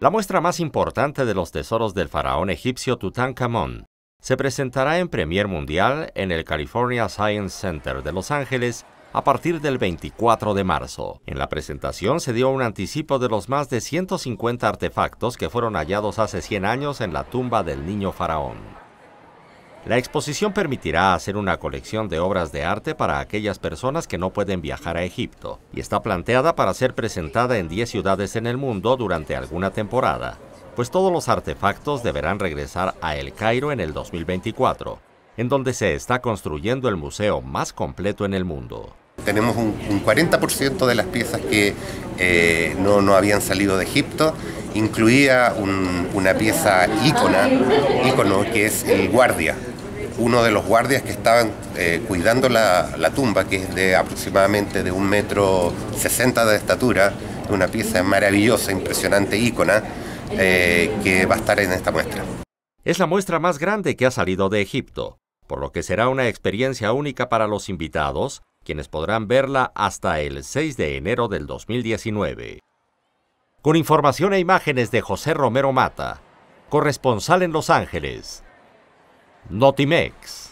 La muestra más importante de los tesoros del faraón egipcio Tutankamón se presentará en Premier Mundial en el California Science Center de Los Ángeles a partir del 24 de marzo. En la presentación se dio un anticipo de los más de 150 artefactos que fueron hallados hace 100 años en la tumba del niño faraón. La exposición permitirá hacer una colección de obras de arte para aquellas personas que no pueden viajar a Egipto y está planteada para ser presentada en 10 ciudades en el mundo durante alguna temporada, pues todos los artefactos deberán regresar a El Cairo en el 2024, en donde se está construyendo el museo más completo en el mundo. Tenemos un, 40% de las piezas que eh, no, no habían salido de Egipto incluía una pieza ícona, ícono que es el guardia, uno de los guardias que estaban eh, cuidando la, tumba, que es de aproximadamente de un metro sesenta de estatura, una pieza maravillosa, impresionante, ícona, eh, que va a estar en esta muestra. Es la muestra más grande que ha salido de Egipto, por lo que será una experiencia única para los invitados, quienes podrán verla hasta el 6 de enero del 2019. Con información e imágenes de José Romero Mata, corresponsal en Los Ángeles. Lotti